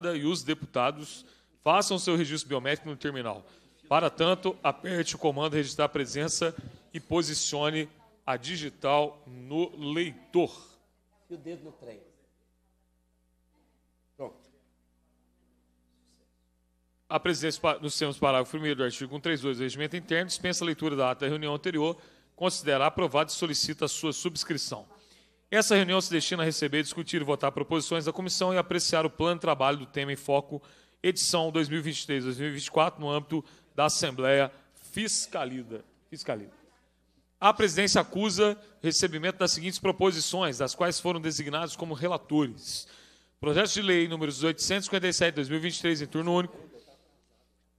e os deputados façam seu registro biométrico no terminal. Para tanto, aperte o comando registrar presença e posicione a digital no leitor. E o dedo no trem. Pronto. A presidência, nos termos do parágrafo 1 do artigo 132 do Regimento Interno, dispensa a leitura da ata da reunião anterior, considera aprovado e solicita a sua subscrição. Essa reunião se destina a receber, discutir e votar proposições da comissão e apreciar o plano de trabalho do tema em foco, edição 2023-2024, no âmbito da Assembleia Fiscalida. Fiscalida. A presidência acusa recebimento das seguintes proposições, das quais foram designados como relatores. Projeto de lei número 857-2023, em turno único.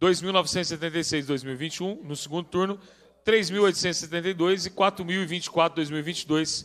2.976-2021, no segundo turno. 3.872 e 4.024-2022,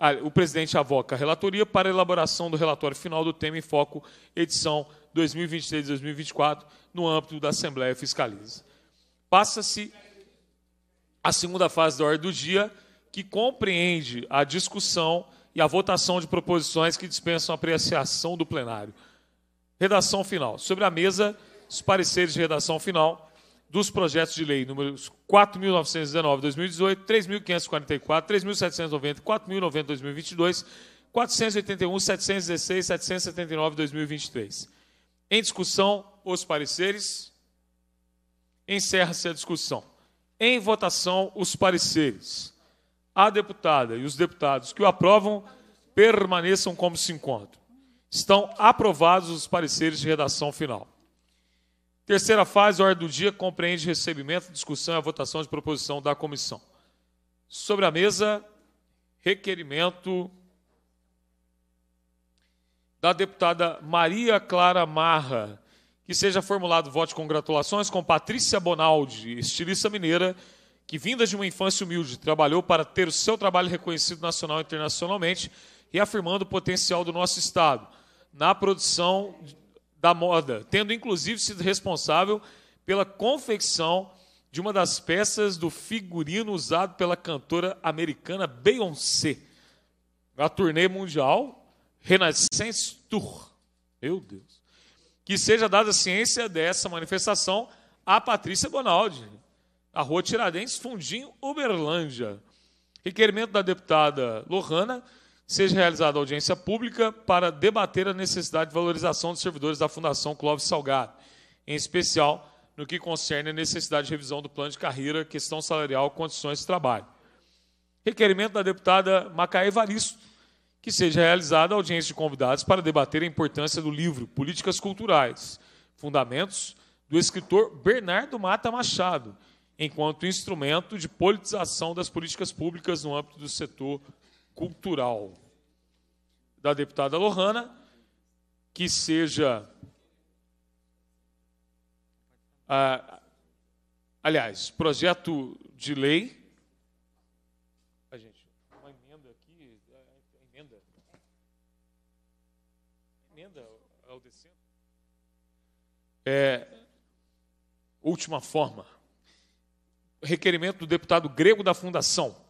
Ah, o presidente avoca a relatoria para a elaboração do relatório final do tema em foco, edição 2023-2024, no âmbito da Assembleia Fiscaliza. Passa-se a segunda fase da ordem do dia, que compreende a discussão e a votação de proposições que dispensam a apreciação do plenário. Redação final. Sobre a mesa, os pareceres de redação final dos projetos de lei números 4.919, 2018, 3.544, 3.790, 4.090, 2022, 481, 716, 779, 2023. Em discussão, os pareceres. Encerra-se a discussão. Em votação, os pareceres. A deputada e os deputados que o aprovam permaneçam como se encontram. Estão aprovados os pareceres de redação final. Terceira fase, ordem do dia, compreende recebimento, discussão e a votação de proposição da comissão. Sobre a mesa, requerimento da deputada Maria Clara Marra, que seja formulado voto de congratulações com Patrícia Bonaldi, estilista mineira, que vinda de uma infância humilde, trabalhou para ter o seu trabalho reconhecido nacional e internacionalmente, reafirmando o potencial do nosso Estado na produção da moda, tendo inclusive sido responsável pela confecção de uma das peças do figurino usado pela cantora americana Beyoncé. na turnê mundial Renaissance Tour. Meu Deus. Que seja dada ciência dessa manifestação a Patrícia Bonaldi, na Rua Tiradentes, Fundinho, Uberlândia. Requerimento da deputada Lohana seja realizada audiência pública para debater a necessidade de valorização dos servidores da Fundação Clóvis Salgado, em especial no que concerne a necessidade de revisão do plano de carreira, questão salarial, condições de trabalho. Requerimento da deputada Macaé Varisto, que seja realizada audiência de convidados para debater a importância do livro Políticas Culturais, Fundamentos, do escritor Bernardo Mata Machado, enquanto instrumento de politização das políticas públicas no âmbito do setor cultural da deputada Lohana, que seja. Ah, aliás, projeto de lei. A gente, uma emenda aqui. É, é emenda. Emenda ao decento. É, última forma. Requerimento do deputado grego da Fundação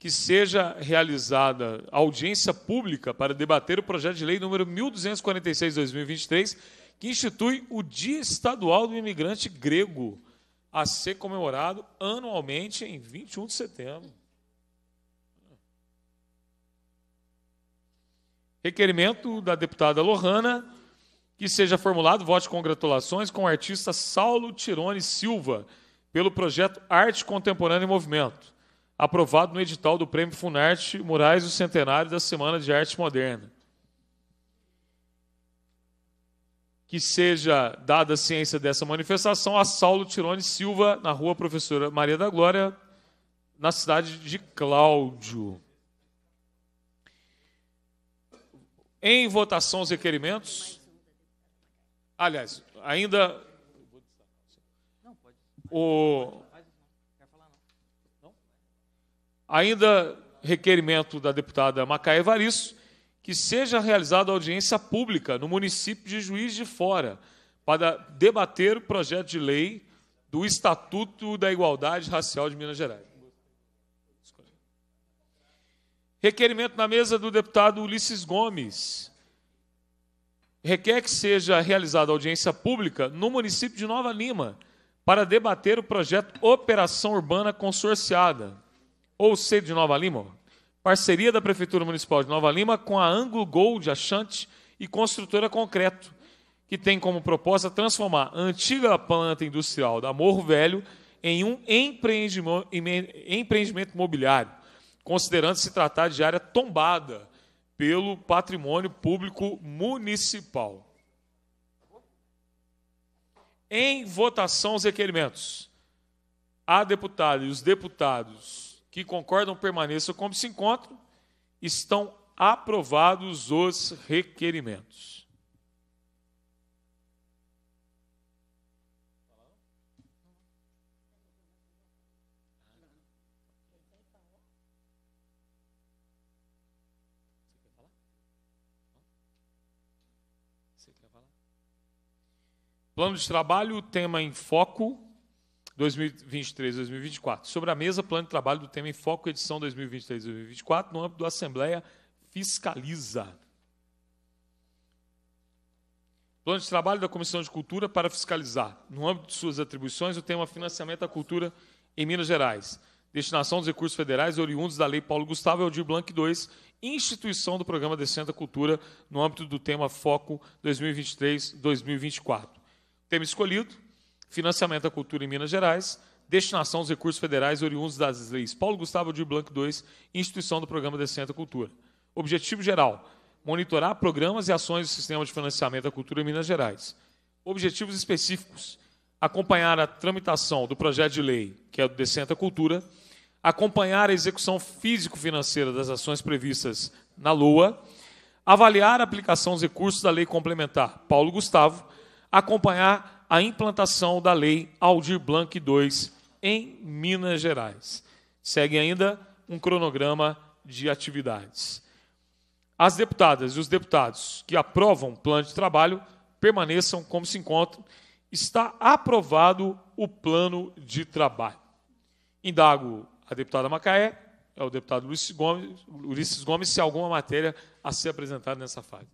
que seja realizada audiência pública para debater o projeto de lei número 1246/2023, que institui o Dia Estadual do Imigrante Grego, a ser comemorado anualmente em 21 de setembro. Requerimento da deputada Lohana, que seja formulado voto de congratulações com o artista Saulo Tirone Silva pelo projeto Arte Contemporânea em Movimento aprovado no edital do Prêmio Funarte Moraes do Centenário da Semana de Arte Moderna. Que seja dada a ciência dessa manifestação a Saulo Tirone Silva, na rua Professora Maria da Glória, na cidade de Cláudio. Em votação os requerimentos. Aliás, ainda o Ainda requerimento da deputada Macaé Varisso, que seja realizada audiência pública no município de Juiz de Fora para debater o projeto de lei do Estatuto da Igualdade Racial de Minas Gerais. Requerimento na mesa do deputado Ulisses Gomes. Requer que seja realizada audiência pública no município de Nova Lima para debater o projeto Operação Urbana Consorciada ou sede de Nova Lima, parceria da Prefeitura Municipal de Nova Lima com a Anglo Gold Achante e Construtora Concreto, que tem como proposta transformar a antiga planta industrial da Morro Velho em um empreendimento, empreendimento mobiliário, considerando se tratar de área tombada pelo patrimônio público municipal. Em votação, os requerimentos. A deputada e os deputados que concordam permaneçam como se encontram, estão aprovados os requerimentos. Plano de trabalho, tema em foco, 2023 2024, sobre a mesa plano de trabalho do tema em foco edição 2023-2024 no âmbito da Assembleia Fiscaliza. Plano de trabalho da Comissão de Cultura para fiscalizar, no âmbito de suas atribuições, o tema financiamento da cultura em Minas Gerais. Destinação dos recursos federais oriundos da Lei Paulo Gustavo Aldir Blanc II, instituição do programa Decenta Cultura no âmbito do tema Foco 2023-2024. Tema escolhido, financiamento à cultura em Minas Gerais, destinação aos recursos federais oriundos das leis Paulo Gustavo de Blanco II, instituição do Programa Decente à Cultura. Objetivo geral: monitorar programas e ações do sistema de financiamento à cultura em Minas Gerais. Objetivos específicos: acompanhar a tramitação do projeto de lei, que é o Decente à Cultura, acompanhar a execução físico-financeira das ações previstas na LOA, avaliar a aplicação dos recursos da lei complementar Paulo Gustavo, acompanhar a implantação da Lei Aldir Blanc II em Minas Gerais. Segue ainda um cronograma de atividades. As deputadas e os deputados que aprovam o plano de trabalho permaneçam como se encontram. Está aprovado o plano de trabalho. Indago a deputada Macaé, é o deputado Ulisses Gomes, Ulisses Gomes se há alguma matéria a ser apresentada nessa fase.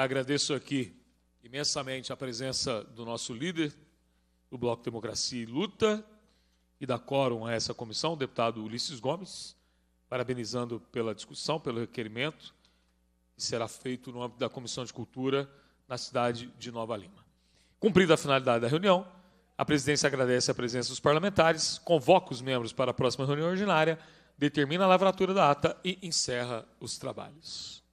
Agradeço aqui imensamente a presença do nosso líder do Bloco Democracia e Luta e da quórum a essa comissão, o deputado Ulisses Gomes, parabenizando pela discussão, pelo requerimento, que será feito no âmbito da Comissão de Cultura na cidade de Nova Lima. Cumprida a finalidade da reunião, a presidência agradece a presença dos parlamentares, convoca os membros para a próxima reunião ordinária, determina a lavratura da ata e encerra os trabalhos.